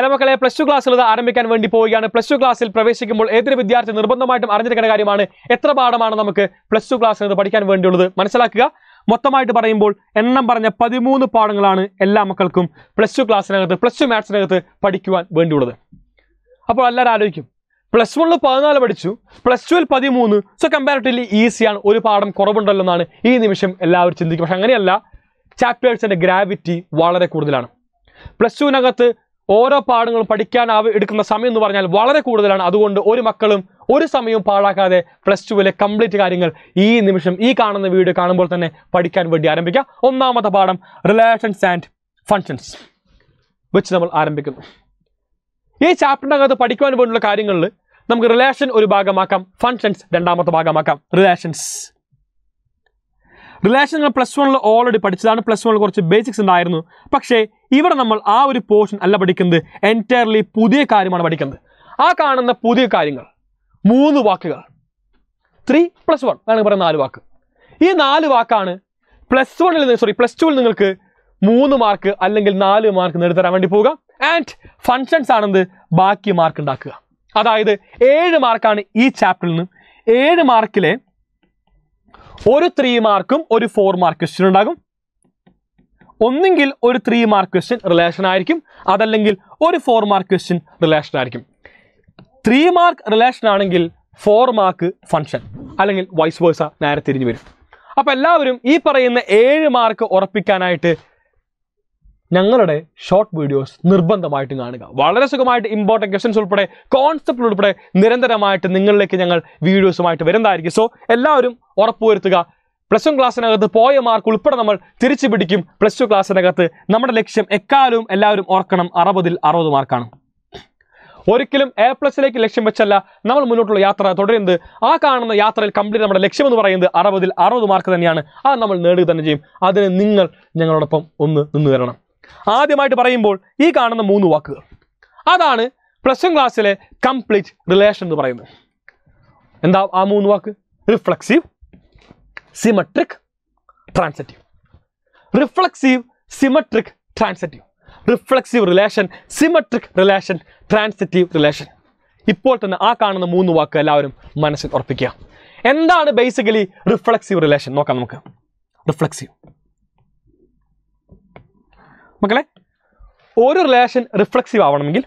hello മക്കളെ plus two ക്ലാസ്സുള്ളത് ആരംഭിക്കാൻ വേണ്ടി പോവുകയാണ് പ്ലസ് ടു ക്ലാസ്സിൽ പ്രവേശിക്കുമ്പോൾ ഏതൊരു വിദ്യാർത്ഥി നിർബന്ധമായിട്ടും അറിഞ്ഞിരിക്കേണ്ട കാര്യമാണ് എത്ര പാഠമാണ് നമുക്ക് പ്ലസ് ടു ക്ലാസ്സിൽ പഠിക്കാൻ വേണ്ടിയുള്ളത് മനസ്സിലാക്കുക മൊത്തമായിട്ട് പറയുമ്പോൾ എണ്ണം പറഞ്ഞ പതിമൂന്ന് പാഠങ്ങളാണ് എല്ലാ മക്കൾക്കും പ്ലസ് ടു ക്ലാസ്സിനകത്ത് പ്ലസ് ടു മാത്സിനകത്ത് പഠിക്കുവാൻ വേണ്ടിയുള്ളത് അപ്പോൾ എല്ലാവരും ആലോചിക്കും പ്ലസ് വണ്ണിൽ പതിനാല് പഠിച്ചു പ്ലസ് ടുവിൽ പതിമൂന്ന് സോ കമ്പാരിറ്റീവ്ലി ഈസിയാണ് ഒരു പാഠം കുറവുണ്ടല്ലോ എന്നാണ് ഈ നിമിഷം എല്ലാവരും ചിന്തിക്കും പക്ഷെ അങ്ങനെയല്ല ചാപ്റ്റേഴ്സിൻ്റെ ഗ്രാവിറ്റി വളരെ കൂടുതലാണ് പ്ലസ് ടുവിനകത്ത് ഓരോ പാഠങ്ങളും പഠിക്കാൻ എടുക്കുന്ന സമയം എന്ന് പറഞ്ഞാൽ വളരെ കൂടുതലാണ് അതുകൊണ്ട് ഒരു മക്കളും ഒരു സമയവും പാഴാക്കാതെ പ്ലസ് ടുവിലെ കംപ്ലീറ്റ് കാര്യങ്ങൾ ഈ നിമിഷം ഈ കാണുന്ന വീഡിയോ കാണുമ്പോൾ തന്നെ പഠിക്കാൻ വേണ്ടി ആരംഭിക്കാം ഒന്നാമത്തെ പാഠം റിലേഷൻസ് ആൻഡ് ഫങ്ഷൻസ് വെച്ച് നമ്മൾ ആരംഭിക്കുന്നു ഈ അകത്ത് പഠിക്കാൻ വേണ്ടിയുള്ള കാര്യങ്ങളിൽ നമുക്ക് റിലേഷൻ ഒരു ഭാഗമാക്കാം ഫങ്ഷൻസ് രണ്ടാമത്തെ ഭാഗമാക്കാം റിലേഷൻസ് റിലേഷൻ നിങ്ങൾ പ്ലസ് വണ്ണിൽ ഓൾറെഡി പഠിച്ചതാണ് പ്ലസ് വണ്ണിൽ കുറച്ച് ബേസിക്സ് ഉണ്ടായിരുന്നു പക്ഷേ ഇവിടെ നമ്മൾ ആ ഒരു പോർഷൻ അല്ല പഠിക്കുന്നത് എൻറ്റയർലി പുതിയ കാര്യമാണ് പഠിക്കുന്നത് ആ കാണുന്ന പുതിയ കാര്യങ്ങൾ മൂന്ന് വാക്കുകൾ ത്രീ പ്ലസ് വൺ അതാണ് പറയുന്ന നാല് വാക്ക് ഈ നാല് വാക്കാണ് പ്ലസ് വണ്ണിൽ സോറി പ്ലസ് ടുവിൽ നിങ്ങൾക്ക് മൂന്ന് മാർക്ക് അല്ലെങ്കിൽ നാല് മാർക്ക് നേടിത്തരാൻ വേണ്ടി പോവുക ആൻഡ് ഫങ്ഷൻസ് ആണെന്ന് ബാക്കി മാർക്ക് ഉണ്ടാക്കുക അതായത് ഏഴ് മാർക്കാണ് ഈ ചാപ്റ്ററിൽ നിന്ന് ഏഴ് മാർക്കിലെ ഒരു ത്രീ മാർക്കും ഒരു ഫോർ മാർക്ക് ക്വസ്റ്റ്യൻ ഉണ്ടാകും ഒന്നെങ്കിൽ ഒരു ത്രീ മാർക്ക് ക്വസ്റ്റ്യൻ റിലേഷൻ ആയിരിക്കും അതല്ലെങ്കിൽ ഒരു ഫോർ മാർക്ക് ക്വസ്റ്റ്യൻ റിലേഷൻ ആയിരിക്കും ത്രീ മാർക്ക് റിലേഷൻ ആണെങ്കിൽ ഫോർ മാർക്ക് ഫംഗ്ഷൻ അല്ലെങ്കിൽ വൈസ് വേഴ്സ നേരെ തിരിഞ്ഞു വരും അപ്പോൾ എല്ലാവരും ഈ പറയുന്ന ഏഴ് മാർക്ക് ഉറപ്പിക്കാനായിട്ട് ഞങ്ങളുടെ ഷോർട്ട് വീഡിയോസ് നിർബന്ധമായിട്ട് കാണുക വളരെ സുഖമായിട്ട് ഇമ്പോർട്ടൻറ്റ് ക്വസ്റ്റൻസ് ഉൾപ്പെടെ കോൺസെപ്റ്റ് ഉൾപ്പെടെ നിരന്തരമായിട്ട് നിങ്ങളിലേക്ക് ഞങ്ങൾ വീഡിയോസുമായിട്ട് വരുന്നതായിരിക്കും സോ എല്ലാവരും ഉറപ്പുവരുത്തുക പ്ലസ് വൺ ക്ലാസ്സിനകത്ത് പോയ മാർക്ക് ഉൾപ്പെടെ നമ്മൾ തിരിച്ചു പിടിക്കും പ്ലസ് ടു ക്ലാസ്സിനകത്ത് നമ്മുടെ ലക്ഷ്യം എക്കാലവും എല്ലാവരും ഓർക്കണം അറുപതിൽ അറുപത് മാർക്കാണ് ഒരിക്കലും എ പ്ലസിലേക്ക് ലക്ഷ്യം വെച്ചല്ല നമ്മൾ മുന്നോട്ടുള്ള യാത്ര തുടരുന്നത് ആ കാണുന്ന യാത്രയിൽ കംപ്ലീറ്റ് നമ്മുടെ ലക്ഷ്യം എന്ന് പറയുന്നത് അറുപതിൽ അറുപത് മാർക്ക് തന്നെയാണ് അത് നമ്മൾ നേടുക തന്നെ ചെയ്യും അതിന് നിങ്ങൾ ഞങ്ങളോടൊപ്പം ഒന്ന് നിന്നു വരണം ആദ്യമായിട്ട് പറയുമ്പോൾ ഈ കാണുന്ന മൂന്ന് വാക്കുകൾ അതാണ് പ്ലസ് വൺ ക്ലാസ്സിലെ കംപ്ലീറ്റ് റിലേഷൻ എന്ന് പറയുന്നത് എന്താ ആ മൂന്ന് വാക്ക് reflexive symmetric transitive reflexive symmetric transitive reflexive relation symmetric relation transitive relation ഇപ്പോൾ തന്നെ ആ കാണുന്ന മൂന്ന് വാക്ക് എല്ലാവരും മനസ്സിൽ ഉറപ്പിക്കുക എന്താണ് ബേസിക്കലി റിഫ്ലക്സീവ് റിലേഷൻ നോക്കാം നമുക്ക് റിഫ്ലക്സീവ് മക്കളെ ഒരു റിലേഷൻ റിഫ്ലക്സീവ് ആവണമെങ്കിൽ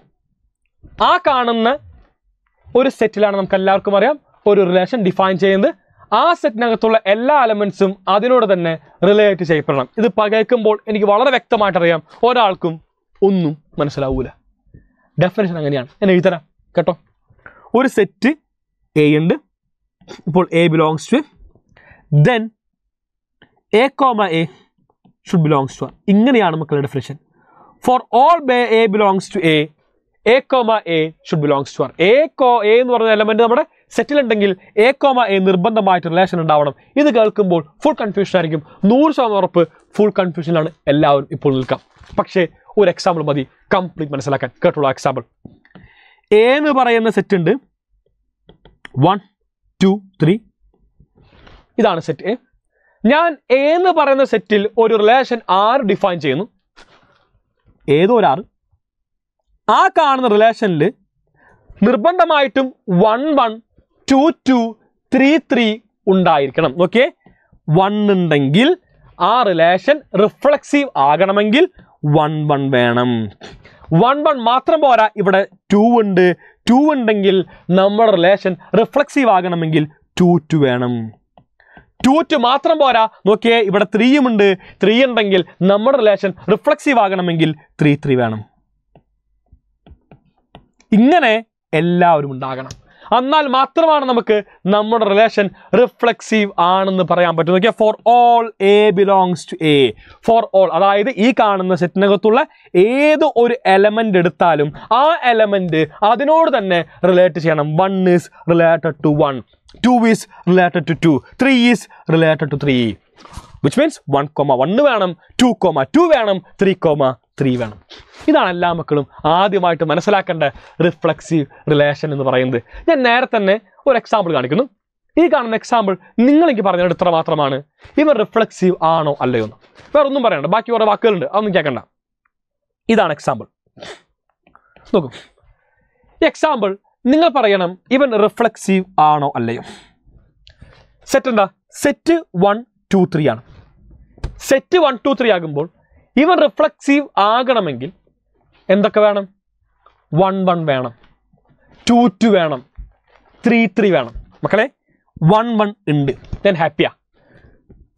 ആ കാണുന്ന ഒരു സെറ്റിലാണ് നമുക്ക് എല്ലാവർക്കും അറിയാം ഒരു റിലേഷൻ ഡിഫൈൻ ചെയ്യുന്നത് ആ സെറ്റിനകത്തുള്ള എല്ലാ എലമെൻസും അതിനോട് തന്നെ റിലേറ്റ് ചെയ്യപ്പെടണം ഇത് പകേക്കുമ്പോൾ എനിക്ക് വളരെ വ്യക്തമായിട്ട് അറിയാം ഒരാൾക്കും ഒന്നും മനസ്സിലാവൂല ഡെഫിനേഷൻ അങ്ങനെയാണ് ഞാൻ എഴുതരാം കേട്ടോ ഒരു സെറ്റ് എ ഉണ്ട് ഇപ്പോൾ A belongs to then A comma A should belongs to R ഇങ്ങനെയാണ് മക്കളുടെ definition for all B A belongs to A A comma A should belongs to R A co A എന്ന് പറഞ്ഞ element നമ്മുടെ സെറ്റിൽ ഉണ്ടെങ്കിൽ A comma A നിർബന്ധമായിട്ട് relation ഉണ്ടാവണം ഇത് കേൾക്കുമ്പോൾ ഫുൾ കൺഫ്യൂഷൻ ആയിരിക്കും നൂറ് ശതമാനം ഉറപ്പ് ഫുൾ കൺഫ്യൂഷനിലാണ് എല്ലാവരും ഇപ്പോൾ നിൽക്കാം പക്ഷേ ഒരു എക്സാമ്പിൾ മതി കംപ്ലീറ്റ് മനസ്സിലാക്കാൻ കേട്ടുള്ള എക്സാമ്പിൾ എ എന്ന് പറയുന്ന സെറ്റ് ഉണ്ട് വൺ ടു ത്രീ ഇതാണ് സെറ്റ് എ ഞാൻ എ എന്ന് പറയുന്ന സെറ്റിൽ ഒരു റിലേഷൻ ആറ് ഡിഫൈൻ ചെയ്യുന്നു ഏതോ ഒരു ആ കാണുന്ന റിലേഷനിൽ നിർബന്ധമായിട്ടും one one two two three three ഉണ്ടായിരിക്കണം ഓക്കെ വൺ ഉണ്ടെങ്കിൽ ആ റിലേഷൻ റിഫ്ലക്സീവ് ആകണമെങ്കിൽ വൺ വൺ വേണം വൺ വൺ മാത്രം പോരാ ഇവിടെ ടു ഉണ്ട് ടു ഉണ്ടെങ്കിൽ നമ്മുടെ റിലേഷൻ റിഫ്ലക്സീവ് ആകണമെങ്കിൽ ടു ടു വേണം ടു ടു മാത്രം പോരാ നോക്കിയേ ഇവിടെ ത്രീയും ഉണ്ട് ത്രീ ഉണ്ടെങ്കിൽ നമ്മുടെ റിലേഷൻ റിഫ്ലക്സീവ് ആകണമെങ്കിൽ ത്രീ ത്രീ വേണം ഇങ്ങനെ എല്ലാവരും ഉണ്ടാകണം എന്നാൽ മാത്രമാണ് നമുക്ക് നമ്മുടെ റിലേഷൻ റിഫ്ലക്സീവ് ആണെന്ന് പറയാൻ പറ്റും നോക്കിയാൽ for all A belongs to A for all അതായത് ഈ കാണുന്ന സെറ്റിനകത്തുള്ള ഏത് ഒരു എലമെൻ്റ് എടുത്താലും ആ എലമെൻ്റ് അതിനോട് തന്നെ റിലേറ്റ് ചെയ്യണം one is related to one two is related to two three is related to three which means one comma one വേണം ടു കോമ ടു വേണം ത്രീ കോമ ത്രീ വേണം ഇതാണ് എല്ലാ മക്കളും ആദ്യമായിട്ട് മനസ്സിലാക്കേണ്ട റിഫ്ലക്സീവ് റിലേഷൻ എന്ന് പറയുന്നത് ഞാൻ നേരെ തന്നെ ഒരു എക്സാമ്പിൾ കാണിക്കുന്നു ഈ കാണുന്ന എക്സാമ്പിൾ നിങ്ങളെനിക്ക് പറഞ്ഞത് ഇത്ര മാത്രമാണ് ഇവർ റിഫ്ലക്സീവ് ആണോ അല്ലയോ എന്ന് വേറെ ഒന്നും പറയണ്ട ബാക്കി ഓരോ വാക്കുകളുണ്ട് അതൊന്നും കേൾക്കണ്ട ഇതാണ് എക്സാമ്പിൾ നോക്കൂ എക്സാമ്പിൾ നിങ്ങൾ പറയണം ഇവൻ റിഫ്ലക്സീവ് ആണോ അല്ലയോ സെറ്റ് എന്താ സെറ്റ് വൺ ടു ത്രീ ആണ് സെറ്റ് വൺ ടു ത്രീ ആകുമ്പോൾ ഇവൻ റിഫ്ലക്സീവ് ആകണമെങ്കിൽ എന്തൊക്കെ വേണം വൺ വൺ വേണം ടു ടു വേണം ത്രീ ത്രീ വേണം മക്കളെ വൺ വൺ ഉണ്ട് ഞാൻ ഹാപ്പിയാ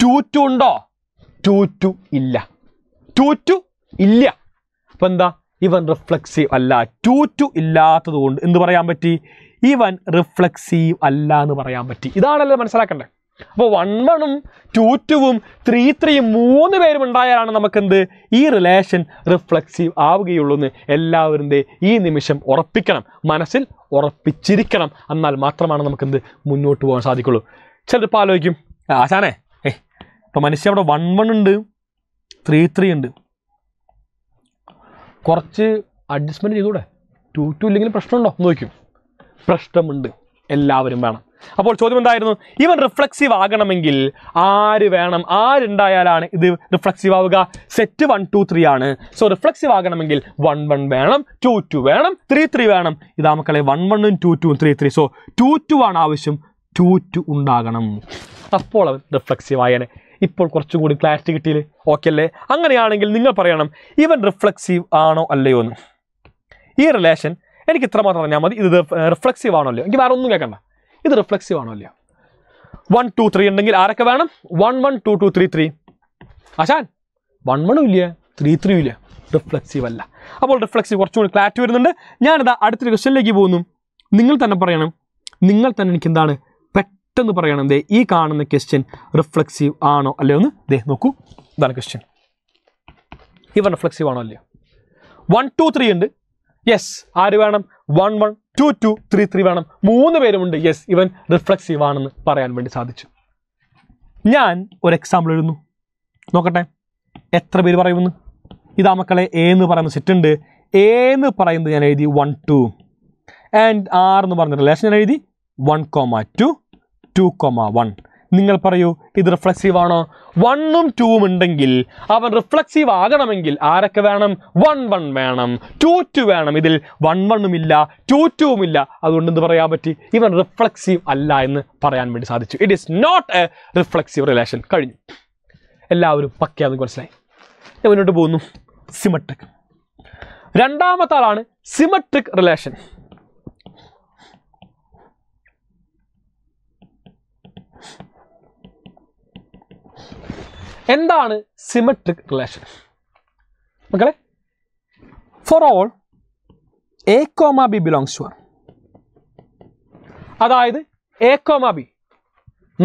ടു ടു ഉണ്ടോ ടു ടു ഇല്ല ടു ടു ഇല്ല അപ്പം എന്താ ഇവൻ റിഫ്ലക്സീവ് അല്ല ടു ടു ഇല്ലാത്തത് കൊണ്ട് എന്ത് പറയാൻ പറ്റി ഇവൻ റിഫ്ലക്സീവ് അല്ല എന്ന് പറയാൻ പറ്റി ഇതാണല്ലോ മനസ്സിലാക്കേണ്ടത് അപ്പോൾ വൺ വണും ടു ടുവും ത്രീ ത്രീയും മൂന്ന് പേരും ഉണ്ടായാലാണ് നമുക്കെന്ത് ഈ റിലേഷൻ റിഫ്ലക്സീവ് ആവുകയുള്ളൂ എന്ന് ഈ നിമിഷം ഉറപ്പിക്കണം മനസ്സിൽ ഉറപ്പിച്ചിരിക്കണം എന്നാൽ മാത്രമാണ് നമുക്കെന്ത് മുന്നോട്ട് പോകാൻ സാധിക്കുള്ളൂ ചിലപ്പോൾ ആലോചിക്കും ആശാനെ ഏ ഇപ്പോൾ മനുഷ്യ അവിടെ വൺ വൺ ഉണ്ട് ത്രീ ത്രീ ഉണ്ട് കുറച്ച് അഡ്ജസ്റ്റ്മെൻറ്റ് ചെയ്തുകൂടെ ടു ടു ഇല്ലെങ്കിൽ പ്രശ്നമുണ്ടോ നോക്കും പ്രശ്നമുണ്ട് എല്ലാവരും വേണം അപ്പോൾ ചോദ്യം എന്തായിരുന്നു ഇവൻ റിഫ്ലക്സീവ് ആകണമെങ്കിൽ ആര് വേണം ആരുണ്ടായാലാണ് ഇത് റിഫ്ലക്സീവ് ആവുക സെറ്റ് വൺ ടു ത്രീ ആണ് സോ റിഫ്ലക്സീവ് ആകണമെങ്കിൽ വൺ വൺ വേണം ടു ടു വേണം ത്രീ ത്രീ വേണം ഇതാ മക്കളെ വൺ വണ്ണും two two three three so two two ആണ് ആവശ്യം ടു ടു ഉണ്ടാകണം അപ്പോൾ അവൻ റിഫ്ലക്സീവ് ആയനെ ഇപ്പോൾ കുറച്ചും കൂടി ക്ലാരിറ്റി കിട്ടിയില്ലേ ഓക്കെ അല്ലേ അങ്ങനെയാണെങ്കിൽ നിങ്ങൾ പറയണം ഇവൻ റിഫ്ലക്സീവ് ആണോ അല്ലയോ എന്ന് ഈ റിലേഷൻ എനിക്ക് ഇത്ര മാത്രം പറഞ്ഞാൽ മതി ഇത് റിഫ്ലക്സീവ് ആണോ എനിക്ക് വേറെ ഒന്നും കേൾക്കണ്ട ഇത് റിഫ്ലക്സീവ് ആണോ അല്ലയോ വൺ ടു ത്രീ ഉണ്ടെങ്കിൽ ആരൊക്കെ വേണം one one two two three three ആശാൻ വൺ വണ്ണും ഇല്ല ത്രീ ത്രീ ഇല്ല റിഫ്ലക്സീവ് അല്ല അപ്പോൾ റിഫ്ലക്സീവ് കുറച്ചുകൂടി ക്ലാറ്റ് വരുന്നുണ്ട് ഞാനിതാ അടുത്തൊരു ക്വസ്റ്റ്യനിലേക്ക് പോകുന്നു നിങ്ങൾ തന്നെ പറയണം നിങ്ങൾ തന്നെ എനിക്ക് എന്താണ് പെട്ടെന്ന് പറയണം ദേ ഈ കാണുന്ന ക്വസ്റ്റ്യൻ റിഫ്ലക്സീവ് ആണോ അല്ലേ എന്ന് ദേ നോക്കൂ ഇതാണ് ക്വസ്റ്റ്യൻ ഇവ റിഫ്ലക്സീവ് ആണോ അല്ലയോ വൺ ടു ത്രീ ഉണ്ട് യെസ് ആര് വേണം one one two two three three വേണം മൂന്ന് പേരുമുണ്ട് യെസ് ഇവൻ റിഫ്ലക്സീവ് ആണെന്ന് പറയാൻ വേണ്ടി സാധിച്ചു ഞാൻ ഒരു എക്സാമ്പിൾ എഴുതുന്നു നോക്കട്ടെ എത്ര പേര് പറയുമെന്ന് ഇതാ മക്കളെ എ എന്ന് പറയുന്ന സെറ്റ് ഉണ്ട് എ എന്ന് പറയുന്നത് ഞാൻ എഴുതി വൺ ടു ആൻഡ് ആർ എന്ന് പറഞ്ഞ റിലേഷൻ ഞാൻ എഴുതി one comma two two comma one നിങ്ങൾ പറയൂ ഇത് റിഫ്ലക്സീവ് ആണോ വണ്ണും ടൂവും ഉണ്ടെങ്കിൽ അവൻ റിഫ്ലക്സീവ് ആകണമെങ്കിൽ ആരൊക്കെ വേണം വൺ വൺ വേണം ടു ടു വേണം ഇതിൽ വൺ വണ്ണും ഇല്ല ടു ടൂവും ഇല്ല അതുകൊണ്ട് എന്ത് പറയാൻ പറ്റി ഇവൻ റിഫ്ലക്സീവ് അല്ല എന്ന് പറയാൻ വേണ്ടി സാധിച്ചു it is not a reflexive relation കഴിഞ്ഞു എല്ലാവരും പക്കയാന്ന് മനസ്സിലായി ഞാൻ മുന്നോട്ട് പോകുന്നു സിമട്രിക് രണ്ടാമത്തെ ആളാണ് സിമട്രിക് റിലേഷൻ എന്താണ് സിമെട്രിക് റിലേഷൻ മക്കളെ for all A comma B belongs to R അതായത് എ കോമ ബി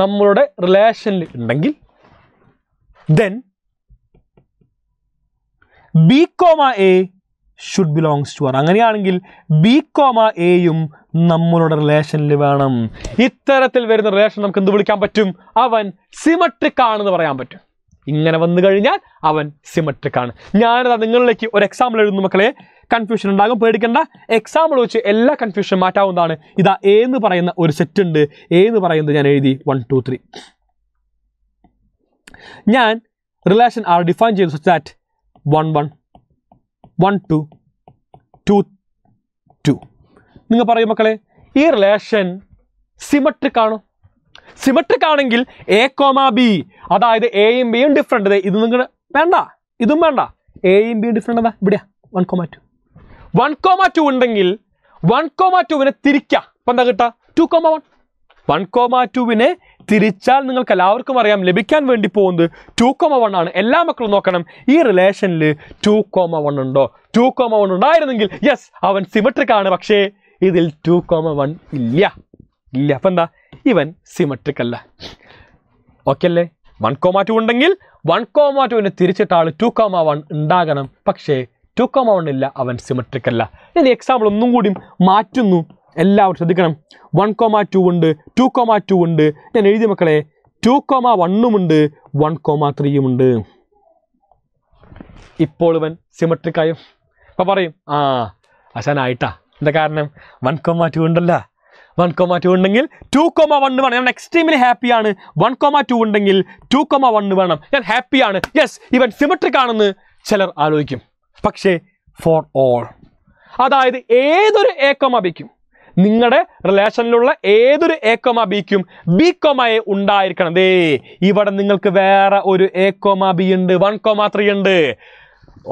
നമ്മളുടെ റിലേഷനിൽ ഉണ്ടെങ്കിൽ then B comma A should belongs to R അങ്ങനെയാണെങ്കിൽ ബി കോമ എയും നമ്മളുടെ റിലേഷനിൽ വേണം ഇത്തരത്തിൽ വരുന്ന റിലേഷൻ നമുക്ക് എന്ത് വിളിക്കാൻ പറ്റും അവൻ സിമട്രിക് ആണെന്ന് പറയാൻ പറ്റും ഇങ്ങനെ വന്നു കഴിഞ്ഞാൽ അവൻ ആണ് ഞാനത് നിങ്ങളിലേക്ക് ഒരു എക്സാമ്പിൾ എഴുതുന്നു മക്കളെ കൺഫ്യൂഷൻ ഉണ്ടാകും പേടിക്കേണ്ട എക്സാമ്പിൾ വെച്ച് എല്ലാ കൺഫ്യൂഷനും മാറ്റാവുന്നതാണ് ഇതാ എന്ന് പറയുന്ന ഒരു സെറ്റ് ഉണ്ട് എന്ന് പറയുന്നത് ഞാൻ എഴുതി വൺ ടു ത്രീ ഞാൻ റിലേഷൻ ആർ ഡിഫൈൻ ചെയ്തു such that one one one two two two നിങ്ങൾ പറയും മക്കളെ ഈ റിലേഷൻ സിമട്രിക് ആണോ സിമെട്രിക് ആണെങ്കിൽ എ കോമ ബി അതായത് എയും ബിയും ഡിഫറെൻ്റ് ഇത് നിങ്ങൾ വേണ്ട ഇതും വേണ്ട എയും ബിയും ഡിഫറെൻ്റ് എന്താ ഇവിടെയാ one comma two one comma two ഉണ്ടെങ്കിൽ വൺ കോമ ടുവിനെ തിരിക്കാം ഇപ്പം എന്താ കിട്ടുക two comma one one comma ടുവിനെ തിരിച്ചാൽ നിങ്ങൾക്ക് എല്ലാവർക്കും അറിയാം ലഭിക്കാൻ വേണ്ടി പോകുന്നത് ടു കോമ വൺ ആണ് എല്ലാ മക്കളും നോക്കണം ഈ റിലേഷനിൽ ടു കോമ വൺ ഉണ്ടോ ടു കോമ വൺ ഉണ്ടായിരുന്നെങ്കിൽ യെസ് അവൻ സിമെട്രിക് ആണ് പക്ഷേ ഇതിൽ ടു കോമ വൺ ഇല്ല ഇല്ല അപ്പം എന്താ ഇവൻ സിമട്രിക് അല്ല ഓക്കെ അല്ലേ വൺ കോമാറ്റു ഉണ്ടെങ്കിൽ വൺ കോമ ടുവിന് തിരിച്ചിട്ട് ആൾ ടു കോമ വൺ ഉണ്ടാകണം പക്ഷേ ടു കോമ വൺ ഇല്ല അവൻ സിമട്രിക് അല്ല ഇനി എക്സാമ്പിൾ ഒന്നും കൂടി മാറ്റുന്നു എല്ലാവരും ശ്രദ്ധിക്കണം വൺ കോമ ടു ഉണ്ട് ടു കോമ ടു ഉണ്ട് ഞാൻ എഴുതി മക്കളെ ടു കോമ വണ്ണും ഉണ്ട് വൺ കോമ ത്രീയും ഉണ്ട് ഇപ്പോൾ ഇവൻ സിമെട്രിക് ആയോ അപ്പോൾ പറയും ആ അശാനായിട്ടാ എന്താ കാരണം വൺ കോമ ടു ഉണ്ടല്ലോ വൺ കോമ ടു ഉണ്ടെങ്കിൽ ടു കോമ വൺ വേണം ഞാൻ എക്സ്ട്രീമിലി ഹാപ്പിയാണ് വൺ കോമ ടു ഉണ്ടെങ്കിൽ ടു കോമ വൺ വേണം ഞാൻ ഹാപ്പിയാണ് യെസ് ഇവൻ സിമെട്രിക് ആണെന്ന് ചിലർ ആലോചിക്കും പക്ഷേ ഫോർ ഓൾ അതായത് ഏതൊരു എ കോമ ബിക്കും നിങ്ങളുടെ റിലേഷനിലുള്ള ഏതൊരു എ കോമ ബിക്കും ബി കോമയെ ഉണ്ടായിരിക്കണം ദേ ഇവിടെ നിങ്ങൾക്ക് വേറെ ഒരു എ കോമ ബി ഉണ്ട് വൺ കോമ ത്രീ ഉണ്ട്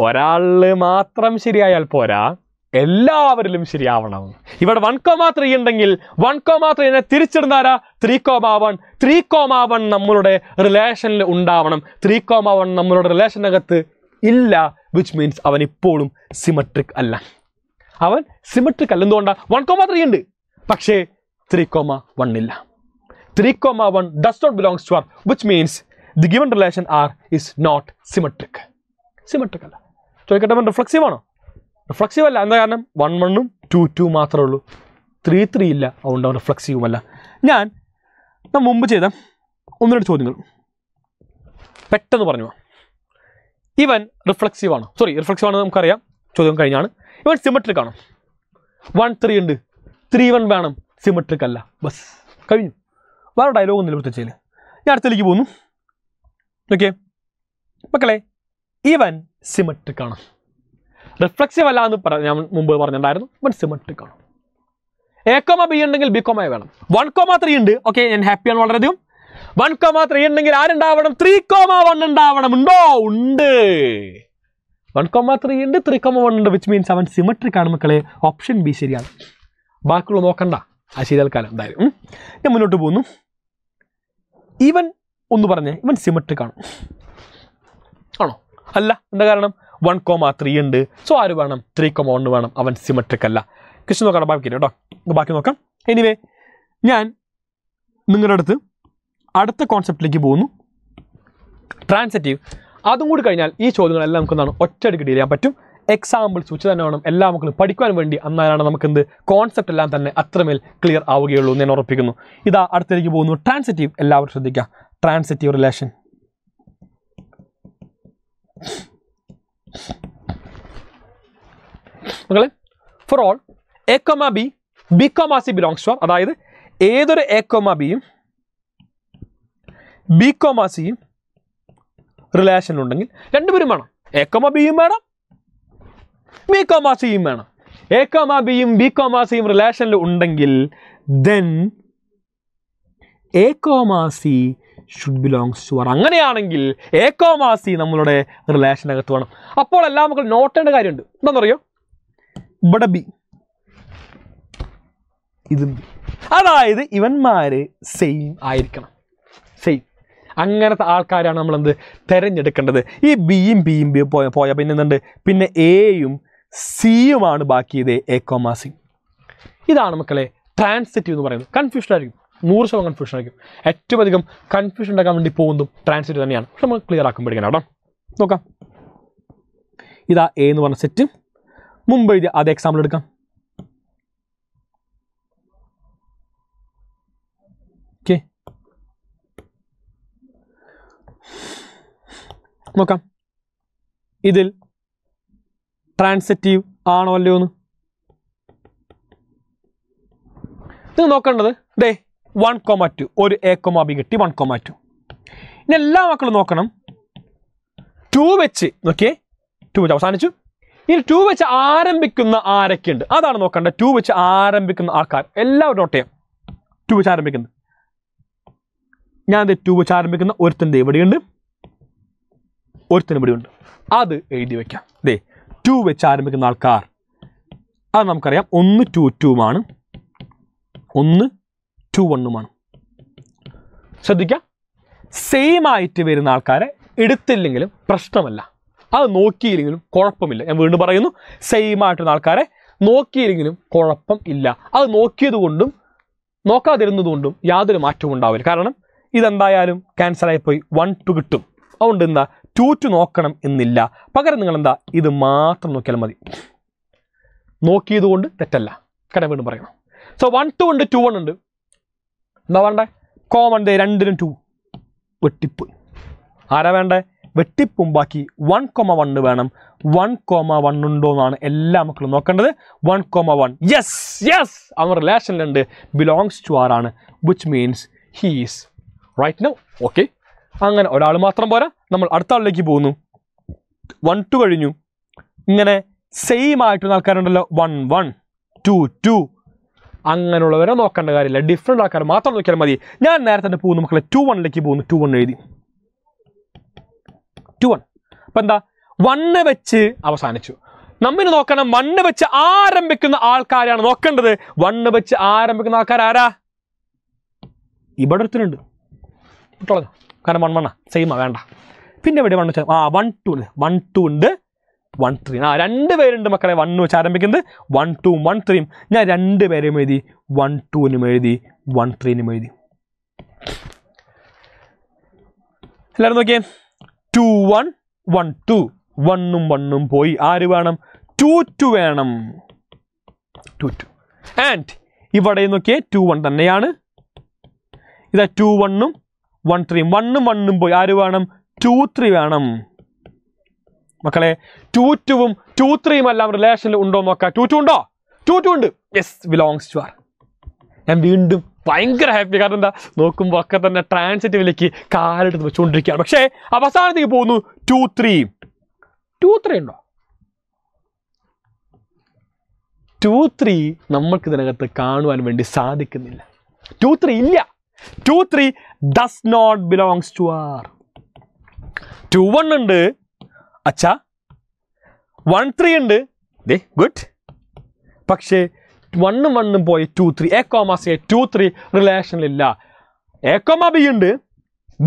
ഒരാള് മാത്രം ശരിയായാൽ പോരാ എല്ലാവരിലും ശരിയാവണം ഇവിടെ വൺ കോമ ത്രീ ഉണ്ടെങ്കിൽ വൺ കോമാ ത്രീനെ തിരിച്ചിടുന്നാരാ three comma one three comma one നമ്മളുടെ റിലേഷനിൽ ഉണ്ടാവണം ത്രീ കോമ വൺ നമ്മളുടെ റിലേഷനകത്ത് ഇല്ല വിച്ച് മീൻസ് അവൻ ഇപ്പോഴും സിമട്രിക് അല്ല അവൻ സിമട്രിക് അല്ല എന്തുകൊണ്ടാ വൺ കോമ ത്രീ ഉണ്ട് പക്ഷേ ത്രീ കോമ വൺ ഇല്ല three comma one does not belongs to R which means the given relation R is not symmetric symmetric അല്ല ചോദിക്കട്ടെ അവൻ റിഫ്ലക്സീവ് ആണോ റിഫ്ലക്സീവ് അല്ല എന്താ കാരണം വൺ വണ്ണും ടു ടു മാത്രമേ ഉള്ളൂ ത്രീ ത്രീ ഇല്ല അതുകൊണ്ട് റിഫ്ലക്സീവുമല്ല ഞാൻ നമ്മൾ മുമ്പ് ചെയ്ത ഒന്ന് രണ്ട് ചോദ്യങ്ങൾ പെട്ടെന്ന് പറഞ്ഞു ഇവൻ റിഫ്ലക്സീവ് ആണ് സോറി റിഫ്ലക്സീവ് നമുക്കറിയാം ചോദ്യം കഴിഞ്ഞാണ് ഇവൻ സിമെട്രിക് ആണ് വൺ ത്രീ ഉണ്ട് ത്രീ വൺ വേണം സിമെട്രിക് അല്ല ബസ് കഴിഞ്ഞു വേറെ ഡയലോഗ് ഇല്ല പ്രത്യേകിച്ച് ഞാൻ അടുത്തേക്ക് പോകുന്നു ഓക്കെ മക്കളെ ഇവൻ സിമെട്രിക് ആണ് റിഫ്ലക്സീവ് അല്ല എന്ന് ഞാൻ മുമ്പ് പറഞ്ഞിട്ടുണ്ടായിരുന്നു ബട്ട് സിമെട്രിക് ആണ് എ കോമ ബി ഉണ്ടെങ്കിൽ ബി കോമ വേണം വൺ കോമ ത്രീ ഉണ്ട് ഓക്കെ ഞാൻ ഹാപ്പിയാണ് വളരെയധികം വൺ കോമ ത്രീ ഉണ്ടെങ്കിൽ ആരുണ്ടാവണം ത്രീ കോമ വൺ ഉണ്ടാവണം ഉണ്ടോ ഉണ്ട് വൺ കോമ ത്രീ ഉണ്ട് ത്രീ കോമ വൺ ഉണ്ട് വിച്ച് മീൻസ് അവൻ സിമെട്രിക് ആണ് മക്കളെ ഓപ്ഷൻ ബി ശരിയാണ് ബാക്കിയുള്ള നോക്കണ്ട ആ ശരിയാൽക്കാലം എന്തായാലും ഞാൻ മുന്നോട്ട് പോകുന്നു ഇവൻ ഒന്ന് പറഞ്ഞേ ഇവൻ സിമെട്രിക് ആണ് ആണോ അല്ല എന്താ കാരണം വൺ കോമ ത്രീ ഉണ്ട് സോ ആര് വേണം ത്രീ കോമ ഒന്ന് വേണം അവൻ സിമെട്രിക് അല്ല ക്വസ്റ്റ്യൻ നോക്കാം ബാക്കി കേട്ടോ ബാക്കി നോക്കാം എനിവേ ഞാൻ നിങ്ങളുടെ അടുത്ത് അടുത്ത കോൺസെപ്റ്റിലേക്ക് പോകുന്നു ട്രാൻസറ്റീവ് അതും കൂടി കഴിഞ്ഞാൽ ഈ ചോദ്യങ്ങളെല്ലാം നമുക്ക് എന്താണ് ഒറ്റയടിക്ക് ഡീൽ ചെയ്യാൻ പറ്റും എക്സാമ്പിൾസ് ഉച്ച തന്നെ വേണം എല്ലാ മക്കളും പഠിക്കാൻ വേണ്ടി അന്നാലാണ് നമുക്ക് എന്ത് കോൺസെപ്റ്റ് എല്ലാം തന്നെ അത്രമേൽ ക്ലിയർ ആവുകയുള്ളൂ എന്ന് ഞാൻ ഉറപ്പിക്കുന്നു ഇതാ അടുത്തേക്ക് പോകുന്നു ട്രാൻസറ്റീവ് എല്ലാവരും ശ്രദ്ധിക്കുക ട്രാൻസറ്റീവ് റിലേഷൻ മക്കളെ for all A comma B B comma C belongs to R അതായത് ഏതൊരു എ കൊമ ബിയും ബി കൊമ സിയും റിലേഷനിലുണ്ടെങ്കിൽ രണ്ടുപേരും വേണം എ കൊമ ബിയും വേണം ബി കൊമ സിയും വേണം എ കൊമ ബിയും ബി കൊമ സിയും റിലേഷനിൽ ഉണ്ടെങ്കിൽ then A comma C should belongs to R അങ്ങനെയാണെങ്കിൽ എ കോമ സി നമ്മളുടെ റിലേഷനകത്ത് വേണം അപ്പോൾ എല്ലാം നമുക്ക് നോട്ടേണ്ട കാര്യമുണ്ട് എന്താണെന്നറിയോ ഇവിടെ ബി ഇത് അതായത് ഇവന്മാര് സെയിം ആയിരിക്കണം സെയിം അങ്ങനത്തെ ആൾക്കാരാണ് നമ്മൾ എന്ത് തിരഞ്ഞെടുക്കേണ്ടത് ഈ ബിയും ബിയും ബി പോയ പോയ പിന്നെ എന്തുണ്ട് പിന്നെ എയും സിയുമാണ് ബാക്കിയത് എ കോമാസി ഇതാണ് മക്കളെ ട്രാൻസിറ്റീവ് എന്ന് പറയുന്നത് കൺഫ്യൂഷൻ ആയിരിക്കും നൂറ് ശതമാനം കൺഫ്യൂഷൻ ആയിരിക്കും ഏറ്റവും അധികം കൺഫ്യൂഷൻ ഉണ്ടാക്കാൻ വേണ്ടി പോകുന്നതും ട്രാൻസിറ്റീവ് തന്നെയാണ് നമ്മൾ ക്ലിയർ ആക്കുമ്പോഴേക്കാണ് കേട്ടോ നോക്കാം ഇതാ എ എന്ന് പറഞ്ഞ സെറ്റ് മുമ്പ് എഴുതിയ അതേ എക്സാമ്പിൾ എടുക്കാം ഓക്കെ നോക്കാം ഇതിൽ ട്രാൻസെറ്റീവ് ആണോ അല്ലയോ എന്ന് നിങ്ങൾ നോക്കേണ്ടത് ദേ വൺ കോമ ടു ഒരു എ കോമ ബി കിട്ടി വൺ കോമ ടു ഇനി എല്ലാ മക്കളും നോക്കണം ടു വെച്ച് നോക്കിയേ ടു വെച്ച് അവസാനിച്ചു ഇനി ടു വെച്ച് ആരംഭിക്കുന്ന ആരൊക്കെ ഉണ്ട് അതാണ് നോക്കേണ്ടത് ടു വെച്ച് ആരംഭിക്കുന്ന ആൾക്കാർ എല്ലാവരും നോട്ട് ചെയ്യാം ടു വെച്ച് ആരംഭിക്കുന്നത് ഞാൻ ടു വെച്ച് ആരംഭിക്കുന്ന ഒരുത്തൻ്റെ ഇവിടെയുണ്ട് ഇവിടെ ഇവിടെയുണ്ട് അത് എഴുതി വയ്ക്കാം ദേ ടു വെച്ച് ആരംഭിക്കുന്ന ആൾക്കാർ അത് നമുക്കറിയാം ഒന്ന് ടു ടൂമാണ് ഒന്ന് ടു വണ്ണുമാണ് ശ്രദ്ധിക്കാം സെയിം ആയിട്ട് വരുന്ന ആൾക്കാരെ എടുത്തില്ലെങ്കിലും പ്രശ്നമല്ല അത് നോക്കിയില്ലെങ്കിലും കുഴപ്പമില്ല ഞാൻ വീണ്ടും പറയുന്നു സെയിം ആയിട്ടുള്ള ആൾക്കാരെ നോക്കിയില്ലെങ്കിലും കുഴപ്പം ഇല്ല അത് നോക്കിയത് കൊണ്ടും യാതൊരു മാറ്റവും ഉണ്ടാവില്ല കാരണം ഇതെന്തായാലും ക്യാൻസറായിപ്പോയി വൺ ടു കിട്ടും അതുകൊണ്ട് എന്താ ടു ടു നോക്കണം എന്നില്ല പകരം നിങ്ങൾ എന്താ ഇത് മാത്രം നോക്കിയാൽ മതി നോക്കിയത് കൊണ്ട് തെറ്റല്ല കടം വീണ്ടും പറയണം സോ വൺ ടു ഉണ്ട് ടു വൺ ഉണ്ട് എന്താ വേണ്ടേ കോമൺ ഡേ രണ്ടിനും ടു വെട്ടിപ്പ് ആരാ വേണ്ടേ വെട്ടിപ്പുമ്പാക്കി വൺ കോമ വണ്ണ് വേണം വൺ കോമ വൺ ഉണ്ടോ എന്നാണ് എല്ലാ മക്കളും നോക്കേണ്ടത് one comma one yes yes അവൻ റിലേഷനിലുണ്ട് ബിലോങ്സ് ടു ആർ ആണ് which means he's right now okay അങ്ങനെ ഒരാൾ മാത്രം പോരാ നമ്മൾ അടുത്ത ആളിലേക്ക് പോകുന്നു വൺ ടു കഴിഞ്ഞു ഇങ്ങനെ സെയിം ആയിട്ടുള്ള ആൾക്കാരുണ്ടല്ലോ വൺ വൺ ടു ടു അങ്ങനെയുള്ളവരെ നോക്കേണ്ട കാര്യമില്ല ഡിഫറെൻ്റ് ആൾക്കാർ മാത്രം നോക്കിയാൽ മതി ഞാൻ നേരത്തെ പോകുന്നു മക്കളെ ടു വണ്ണിലേക്ക് പോകുന്നു ടു വൺ എഴുതി ടു വൺ അപ്പം എന്താ വണ്ണ് വെച്ച് അവസാനിച്ചു നമ്മൾ നോക്കണം വണ്ണ് വെച്ച് ആരംഭിക്കുന്ന ആൾക്കാരാണ് നോക്കേണ്ടത് വണ്ണ് വെച്ച് ആരംഭിക്കുന്ന ആൾക്കാർ ആരാ ഇവിടെ ഒരുത്തിനുണ്ട് കാരണം വൺ വണ്ണ സെയിമാ വേണ്ട പിന്നെ എവിടെ വണ്ണ് വെച്ചാൽ ആ വൺ ടു വൺ ടു ഉണ്ട് വൺ ത്രീ ആ രണ്ട് പേരുണ്ട് മക്കളെ വൺ വെച്ച് ആരംഭിക്കുന്നത് വൺ ടൂവും വൺ ത്രീയും ഞാൻ രണ്ട് പേരെയും എഴുതി വൺ ടുവിനും എഴുതി വൺ ത്രീനും എഴുതി എല്ലാവരും നോക്കിയേ ടു വൺ വൺ ടു വണ്ണും വണ്ണും പോയി ആര് വേണം ടു ടു വേണം ടു ടു ആൻഡ് ഇവിടെ നോക്കിയേ ടു വൺ തന്നെയാണ് ഇതാ ടു വണ്ണും വൺ ത്രീയും വണ്ണും വണ്ണും പോയി ആര് വേണം ടു ത്രീ വേണം മക്കളെ ടു ടുവും ടു ത്രീയും എല്ലാം റിലേഷനിൽ ഉണ്ടോ നോക്കാം ടു ടു ഉണ്ടോ ടു ടു ഉണ്ട് യെസ് ബിലോങ്സ് ടു ആർ ഞാൻ വീണ്ടും ഭയങ്കര ഹാപ്പി കാരണം എന്താ നോക്കുമ്പോൾ ഒക്കെ തന്നെ ട്രാൻസിറ്റിവിലേക്ക് കാലെടുത്ത് വെച്ചുകൊണ്ടിരിക്കുകയാണ് പക്ഷേ അവസാനത്തേക്ക് പോകുന്നു ടു ത്രീ ടു ത്രീ ഉണ്ടോ ടു ത്രീ നമ്മൾക്ക് ഇതിനകത്ത് കാണുവാൻ വേണ്ടി സാധിക്കുന്നില്ല ടു ത്രീ ഇല്ല two three does not belongs to R two one ഉണ്ട് അച്ഛ വൺ ത്രീ ഉണ്ട് ദേ ഗുഡ് പക്ഷേ വണ്ണും വണ്ണും പോയി two three A comma C two three റിലേഷനിലില്ല എ കോമ ബി ഉണ്ട്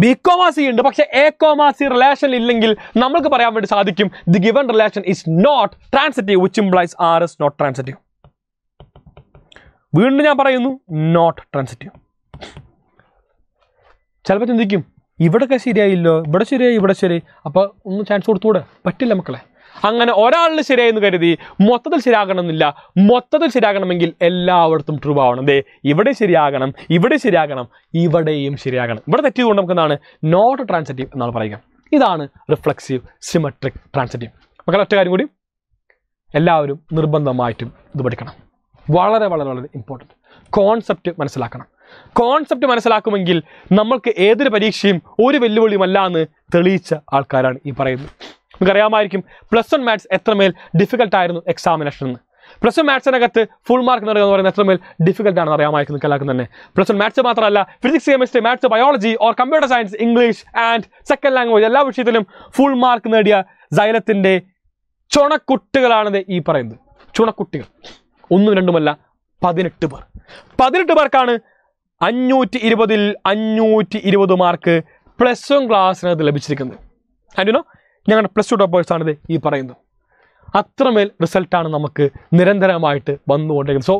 ബി കോമ സി ഉണ്ട് പക്ഷേ എ കോമ സി റിലേഷൻ ഇല്ലെങ്കിൽ നമുക്ക് പറയാൻ വേണ്ടി സാധിക്കും the given relation is not transitive which implies R is not transitive വീണ്ടും ഞാൻ പറയുന്നു നോട്ട് ട്രാൻസിറ്റീവ് ചിലപ്പോൾ ചിന്തിക്കും ഇവിടെയൊക്കെ ശരിയായില്ലോ ഇവിടെ ശരിയായി ഇവിടെ ശരി അപ്പോൾ ഒന്ന് ചാൻസ് കൊടുത്തുകൂടെ പറ്റില്ല മക്കളെ അങ്ങനെ ഒരാളിൽ എന്ന് കരുതി മൊത്തത്തിൽ ശരിയാകണമെന്നില്ല മൊത്തത്തിൽ ശരിയാകണമെങ്കിൽ എല്ലായിടത്തും ട്രൂ ആവണം ദേ ഇവിടെ ശരിയാകണം ഇവിടെ ശരിയാകണം ഇവിടെയും ശരിയാകണം ഇവിടെ തെറ്റിയതുകൊണ്ട് നമുക്ക് എന്താണ് നോട്ട് ട്രാൻസറ്റീവ് എന്നാണ് പറയുക ഇതാണ് റിഫ്ലക്സീവ് സിമെട്രിക് ട്രാൻസറ്റീവ് നമുക്ക് ഒറ്റ കാര്യം കൂടി എല്ലാവരും നിർബന്ധമായിട്ടും ഇത് പഠിക്കണം വളരെ വളരെ വളരെ ഇമ്പോർട്ടൻറ്റ് കോൺസെപ്റ്റ് മനസ്സിലാക്കണം കോൺസെപ്റ്റ് മനസ്സിലാക്കുമെങ്കിൽ നമ്മൾക്ക് ഏതൊരു പരീക്ഷയും ഒരു വെല്ലുവിളിയുമല്ല എന്ന് തെളിയിച്ച ആൾക്കാരാണ് ഈ പറയുന്നത് നമുക്കറിയാമായിരിക്കും പ്ലസ് വൺ മാത്സ് എത്രമേൽ ആയിരുന്നു എക്സാമിനേഷൻ എന്ന് പ്ലസ് വൺ മാത്സിനകത്ത് ഫുൾ മാർക്ക് നൽകുക എന്ന് പറയുന്നത് എത്രമേൽ ഡിഫിക്കൽട്ട് ആണെന്ന് അറിയാമായിരിക്കും എല്ലാവർക്കും തന്നെ പ്ലസ് വൺ മാത്സ് മാത്രമല്ല physics chemistry maths biology or computer science English and second language എല്ലാ വിഷയത്തിലും ഫുൾ മാർക്ക് നേടിയ സൈലത്തിൻ്റെ ചുണക്കുട്ടികളാണത് ഈ പറയുന്നത് ചുണക്കുട്ടികൾ ഒന്നും രണ്ടുമല്ല പതിനെട്ട് പേർ പതിനെട്ട് പേർക്കാണ് അഞ്ഞൂറ്റി ഇരുപതിൽ അഞ്ഞൂറ്റി ഇരുപത് മാർക്ക് പ്ലസ് വൺ ക്ലാസ്സിനകത്ത് ലഭിച്ചിരിക്കുന്നത് ആൻഡ് യുനോ ഞങ്ങളുടെ പ്ലസ് ടു ടോപ്പേഴ്സാണിത് ഈ പറയുന്നത് അത്രമേൽ റിസൾട്ടാണ് നമുക്ക് നിരന്തരമായിട്ട് വന്നുകൊണ്ടിരിക്കുന്നത് സോ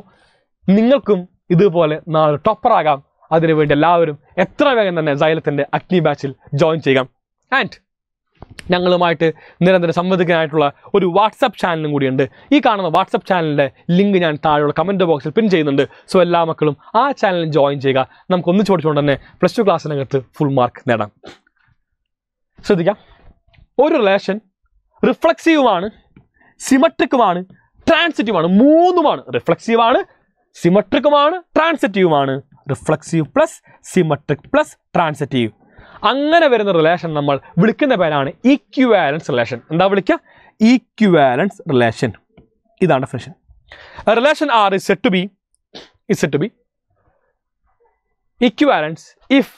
നിങ്ങൾക്കും ഇതുപോലെ നാളെ ടോപ്പറാകാം അതിനുവേണ്ടി എല്ലാവരും എത്ര വേഗം തന്നെ സൈലത്തിൻ്റെ അഗ്നി ബാച്ചിൽ ജോയിൻ ചെയ്യാം ആൻഡ് ഞങ്ങളുമായിട്ട് നിരന്തരം സംവദിക്കാനായിട്ടുള്ള ഒരു വാട്സപ്പ് ചാനലും കൂടിയുണ്ട് ഈ കാണുന്ന വാട്സപ്പ് ചാനലിൻ്റെ ലിങ്ക് ഞാൻ താഴെയുള്ള കമൻറ്റ് ബോക്സിൽ പിൻ ചെയ്യുന്നുണ്ട് സോ എല്ലാ മക്കളും ആ ചാനലിൽ ജോയിൻ ചെയ്യുക നമുക്ക് ഒന്നിച്ചു തന്നെ പ്ലസ് ടു ക്ലാസ്സിനകത്ത് ഫുൾ മാർക്ക് നേടാം ശ്രദ്ധിക്കാം ഒരു റിലേഷൻ റിഫ്ലക്സീവുമാണ് സിമട്രിക്കുമാണ് ട്രാൻസിറ്റീവുമാണ് മൂന്നുമാണ് റിഫ്ലക്സീവാണ് സിമട്രിക്കുമാണ് ട്രാൻസിറ്റീവുമാണ് reflexive plus symmetric plus transitive അങ്ങനെ വരുന്ന റിലേഷൻ നമ്മൾ വിളിക്കുന്ന പേരാണ് ഈക്വാലൻസ് റിലേഷൻ എന്താ വിളിക്കുക ഈക്വാലൻസ് റിലേഷൻ ഇതാണ് ഫ്രഷൻ relation R is said to be is to be be if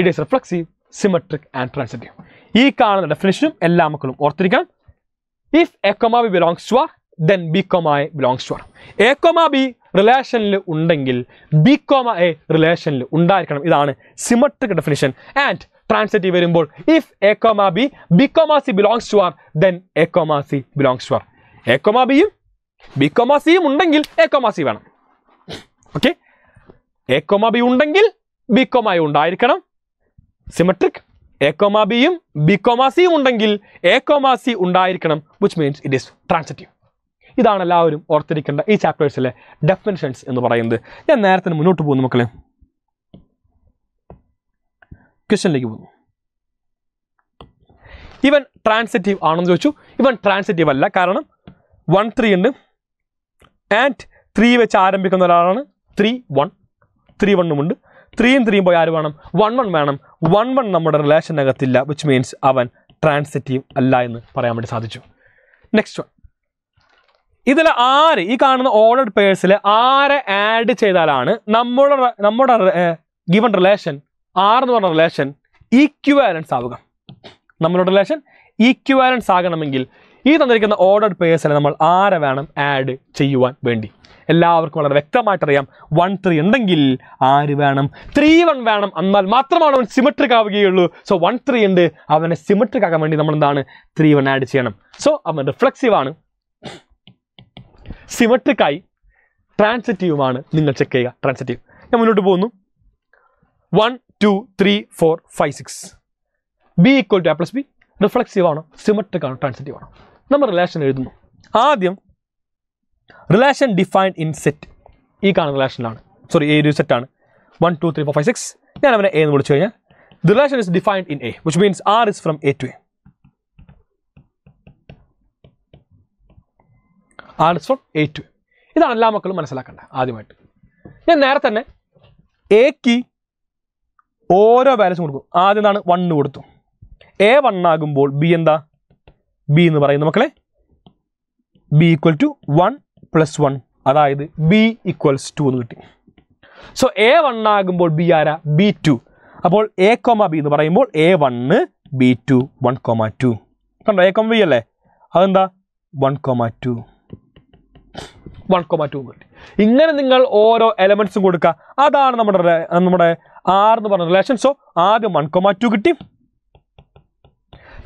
it is reflexive symmetric and transitive ഈ കാണുന്ന ഡെഫിനേഷനും എല്ലാ മക്കളും ഓർത്തിരിക്കാം if A comma B belongs to R then B comma A belongs to R A comma B റിലേഷനിൽ ഉണ്ടെങ്കിൽ B comma A റിലേഷനിൽ ഉണ്ടായിരിക്കണം ഇതാണ് സിമട്രിക് ഡെഫിനിഷൻ ആൻഡ് ട്രാൻസിറ്റീവ് വരുമ്പോൾ if A comma B B comma C belongs to R then A comma C belongs to R A comma ബിയും B comma സിയും ഉണ്ടെങ്കിൽ A comma C വേണം okay A comma B ഉണ്ടെങ്കിൽ B comma ഉണ്ടായിരിക്കണം symmetric A comma ബിയും B comma സിയും ഉണ്ടെങ്കിൽ A comma C ഉണ്ടായിരിക്കണം which means it is transitive ഇതാണ് എല്ലാവരും ഓർത്തിരിക്കേണ്ട ഈ ചാപ്റ്റേഴ്സിലെ ഡെഫിനിഷൻസ് എന്ന് പറയുന്നത് ഞാൻ നേരത്തിന് മുന്നോട്ട് പോകുന്നു മക്കളെ ക്വസ്റ്റ്യനിലേക്ക് പോകുന്നു ഇവൻ ട്രാൻസിറ്റീവ് ആണെന്ന് ചോദിച്ചു ഇവൻ ട്രാൻസിറ്റീവ് അല്ല കാരണം വൺ ത്രീ ഉണ്ട് ആൻഡ് ത്രീ വെച്ച് ആരംഭിക്കുന്ന ഒരാളാണ് ത്രീ വൺ ത്രീ വണ്ണുമുണ്ട് ത്രീയും ത്രീയും പോയി ആര് വേണം വൺ വൺ വേണം വൺ വൺ നമ്മുടെ റിലേഷനകത്തില്ല വിച്ച് മീൻസ് അവൻ ട്രാൻസിറ്റീവ് അല്ല എന്ന് പറയാൻ വേണ്ടി സാധിച്ചു നെക്സ്റ്റ് വൺ ഇതിൽ ആര് ഈ കാണുന്ന ഓർഡർ പേഴ്സിൽ ആരെ ആഡ് ചെയ്താലാണ് നമ്മുടെ നമ്മുടെ ഗിവൺ റിലേഷൻ ആർ എന്ന് പറഞ്ഞ റിലേഷൻ ഈക്വാലൻസ് ആവുക നമ്മളുടെ റിലേഷൻ ഈക്വാലൻസ് ആകണമെങ്കിൽ ഈ തന്നിരിക്കുന്ന ഓർഡർ പേഴ്സിനെ നമ്മൾ ആരെ വേണം ആഡ് ചെയ്യുവാൻ വേണ്ടി എല്ലാവർക്കും വളരെ വ്യക്തമായിട്ടറിയാം വൺ ത്രീ ഉണ്ടെങ്കിൽ ആര് വേണം ത്രീ വൺ വേണം എന്നാൽ മാത്രമാണ് അവൻ സിമെട്രിക് ആവുകയുള്ളൂ സോ വൺ ത്രീ ഉണ്ട് അവനെ സിമെട്രിക് ആക്കാൻ വേണ്ടി നമ്മൾ എന്താണ് ത്രീ വൺ ആഡ് ചെയ്യണം സോ അവൻ റിഫ്ലക്സീവ് ആണ് സിമെട്രിക്കായി ആണ് നിങ്ങൾ ചെക്ക് ചെയ്യുക ട്രാൻസിറ്റീവ് ഞാൻ മുന്നോട്ട് പോകുന്നു one two three four five six B equal to A plus B reflexive ആണോ സിമെട്രിക് ആണോ ട്രാൻസിറ്റീവ് ആണോ നമ്മൾ റിലേഷൻ എഴുതുന്നു ആദ്യം റിലേഷൻ ഡിഫൈൻഡ് ഇൻ സെറ്റ് ഈ കാണുന്ന റിലേഷനിലാണ് സോറി എ ഒരു സെറ്റാണ് one two three four five six ഞാൻ അവനെ എ എന്ന് വിളിച്ചു കഴിഞ്ഞാൽ the relation is defined in A which means R is from A to A R is from A to ഇതാണ് എല്ലാ മക്കളും മനസ്സിലാക്കേണ്ടത് ആദ്യമായിട്ട് ഞാൻ നേരെ തന്നെ എക്ക് ഓരോ വാല്യൂസും കൊടുക്കും ആദ്യം എന്താണ് വണ്ണ് കൊടുത്തു എ വൺ ആകുമ്പോൾ ബി എന്താ ബി എന്ന് പറയുന്നു മക്കളെ B equal to one plus one അതായത് ബി ഈക്വൽസ് ടു എന്ന് കിട്ടി സോ എ വൺ ആകുമ്പോൾ ബി ആരാ ബി ടു അപ്പോൾ എ കോമ ബി എന്ന് പറയുമ്പോൾ A one B two one comma two കണ്ടോ എ കോമ ബി അല്ലേ അതെന്താ one comma two one comma two കിട്ടി ഇങ്ങനെ നിങ്ങൾ ഓരോ എലമെന്റ്സും കൊടുക്കുക അതാണ് നമ്മുടെ നമ്മുടെ ആർ എന്ന് പറഞ്ഞ റിലേഷൻ സോ ആദ്യം വൺ കോമ ടു കിട്ടി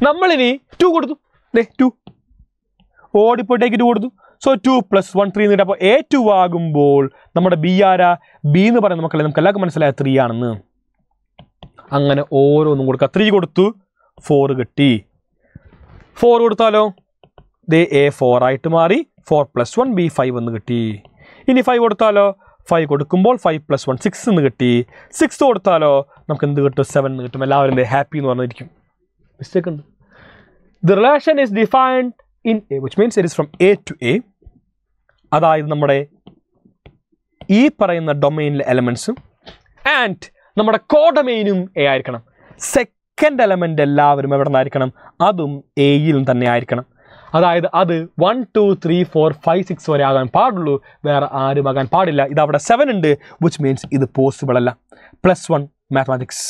നമ്മളിനി ടു കൊടുത്തു ദേ ടു ഓടിപ്പോയിട്ടേക്ക് ടു കൊടുത്തു so two plus one three എന്നിട്ട് അപ്പോൾ എ ടു ആകുമ്പോൾ നമ്മുടെ ബി ആരാ ബി എന്ന് പറയുന്നത് നമുക്കല്ലേ നമുക്ക് എല്ലാവർക്കും മനസ്സിലായ ത്രീ ആണെന്ന് അങ്ങനെ ഓരോന്നും കൊടുക്കുക ത്രീ കൊടുത്തു ഫോർ കിട്ടി ഫോർ കൊടുത്താലോ ദേ എ ഫോർ ആയിട്ട് മാറി four plus one B five എന്ന് കിട്ടി ഇനി ഫൈവ് കൊടുത്താലോ ഫൈവ് കൊടുക്കുമ്പോൾ ഫൈവ് പ്ലസ് വൺ സിക്സ് എന്ന് കിട്ടി സിക്സ് കൊടുത്താലോ നമുക്ക് എന്ത് കിട്ടും സെവൻ എന്ന് കിട്ടും എല്ലാവരും ദേ ഹാപ്പി എന്ന് പറഞ്ഞിരിക്കും മിസ്റ്റേക്ക് ഉണ്ട് the relation is defined in A which means it is from A to A അതായത് നമ്മുടെ ഈ പറയുന്ന ഡൊമൈനിലെ എലമെൻസും ആൻഡ് നമ്മുടെ കോഡൊമൈനും എ ആയിരിക്കണം സെക്കൻഡ് എലമെൻ്റ് എല്ലാവരും എവിടെ നിന്നായിരിക്കണം അതും എയിൽ തന്നെ ആയിരിക്കണം അതായത് അത് one two three four five six വരെ ആകാൻ പാടുള്ളൂ വേറെ ആരും ആകാൻ പാടില്ല ഇത് അവിടെ സെവൻ ഉണ്ട് വിച്ച് മീൻസ് ഇത് പോസിബിൾ അല്ല പ്ലസ് വൺ മാത്തമാറ്റിക്സ്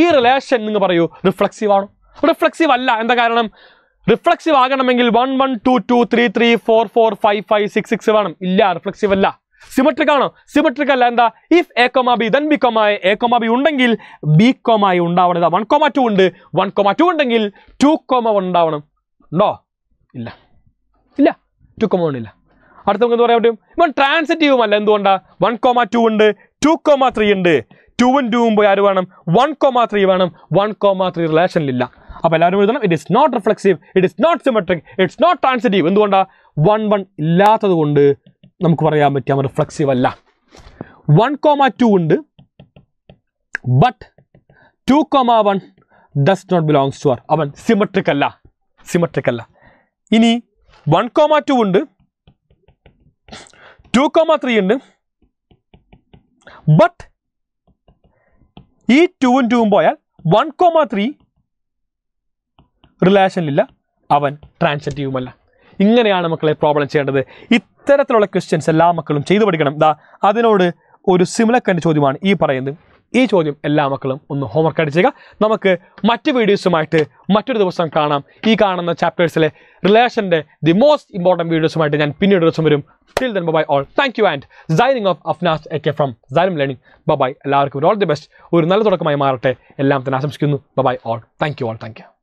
ഈ റിലേഷൻ നിങ്ങൾ പറയൂ റിഫ്ലക്സീവ് ആണോ റിഫ്ലക്സീവ് അല്ല എന്താ കാരണം റിഫ്ലക്സീവ് ആകണമെങ്കിൽ one one two two three three four four five five six six വേണം ഇല്ല റിഫ്ലക്സീവ് അല്ല സിമട്രിക് ആണോ സിമട്രിക് അല്ല എന്താ if A comma B then B comma A comma B ഉണ്ടെങ്കിൽ ബി കൊമ ഉണ്ടാവണം വൺ കൊമ ടു ഉണ്ട് വൺ കൊമ ടു ഉണ്ടെങ്കിൽ ടു കൊമ ഉണ്ടാവണം ഉണ്ടോ ഇല്ല ഇല്ല ടു കൊമ ഉണ്ടില്ല അടുത്ത നമുക്ക് എന്ത് പറയാൻ പറ്റും ഇവൻ ട്രാൻസിറ്റീവും അല്ല എന്തുകൊണ്ടാ വൺ കൊമ ടു ഉണ്ട് ടു കൊമ ത്രീ ഉണ്ട് ടുവും ടൂവും പോയി ആര് വേണം വൺ കൊമ ത്രീ വേണം വൺ കൊമ ത്രീ റിലേഷനിലില്ല അപ്പോൾ എല്ലാവരും എഴുതണം it is not reflexive it is not symmetric it's not transitive എന്തുകൊണ്ടാണ് വൺ വൺ ഇല്ലാത്തത് കൊണ്ട് നമുക്ക് പറയാൻ പറ്റിയ റിഫ്ലക്സീവ് അല്ല വൺ കോമ ടു ഉണ്ട് but two comma one does not belongs to R അവൻ സിമെട്രിക് അല്ല സിമെട്രിക് അല്ല ഇനി വൺ കോമ ടു ഉണ്ട് ടു കോമ ത്രീ ഉണ്ട് ബട്ട് ഈ ടുവും ടുവും പോയാൽ വൺ കോമ ത്രീ റിലേഷനിലില്ല അവൻ ട്രാൻസറ്റീവുമല്ല ഇങ്ങനെയാണ് മക്കളെ പ്രോബ്ലം ചെയ്യേണ്ടത് ഇത്തരത്തിലുള്ള ക്വസ്റ്റ്യൻസ് എല്ലാ മക്കളും ചെയ്തു പഠിക്കണം ദാ അതിനോട് ഒരു സിമിലർ കണ്ട ചോദ്യമാണ് ഈ പറയുന്നത് ഈ ചോദ്യം എല്ലാ മക്കളും ഒന്ന് ഹോംവർക്ക് ആയിട്ട് ചെയ്യുക നമുക്ക് മറ്റ് വീഡിയോസുമായിട്ട് മറ്റൊരു ദിവസം കാണാം ഈ കാണുന്ന ചാപ്റ്റേഴ്സിലെ റിലേഷൻ്റെ ദി മോസ്റ്റ് ഇമ്പോർട്ടൻറ്റ് വീഡിയോസുമായിട്ട് ഞാൻ പിന്നീട് ദിവസം വരും still then bye all thank you and signing off Afnas A K from Xylem learning bye എല്ലാവർക്കും ഓൾ ദി ബെസ്റ്റ് ഒരു നല്ല തുടക്കമായി മാറട്ടെ എല്ലാം തന്നെ ആശംസിക്കുന്നു bye all thank you all thank U